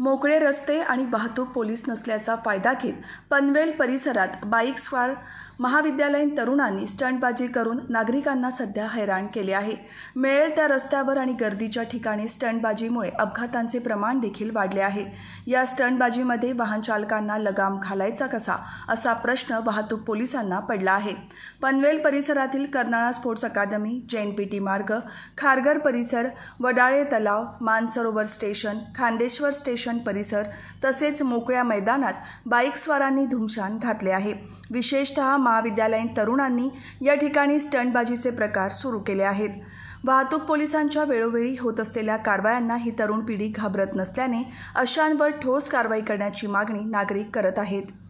मोकळे रस्ते आणि वाहतूक पोलीस नसल्याचा फायदा घेत पनवेल परिसरात बाईक स्वार महाविद्यालयीन तरुणांनी स्टंटबाजी करून नागरिकांना सध्या हैराण केले आहे मिळेल त्या रस्त्यावर आणि गर्दीच्या ठिकाणी स्टंटबाजीमुळे अपघातांचे प्रमाण देखील वाढले आहे या स्टंटबाजीमध्ये वाहन चालकांना लगाम घालायचा कसा असा प्रश्न वाहतूक पोलिसांना पडला आहे पनवेल परिसरातील कर्नाळा स्पोर्ट्स अकादमी जैन मार्ग खारघर परिसर वडाळे तलाव मानसरोवर स्टेशन खांदेश्वर स्टेशन परिसर तसेच मोकळ्या मैदानात बाईकस्वारांनी धुमशान घातले आहे विशेषतः महाविद्यालयीन तरुणांनी या ठिकाणी स्टंटबाजीचे प्रकार सुरू केले आहेत वाहतूक पोलिसांच्या वेळोवेळी होत असलेल्या कारवायांना ही तरुण पिढी घाबरत नसल्याने अशांवर ठोस कारवाई करण्याची मागणी नागरिक करत आहेत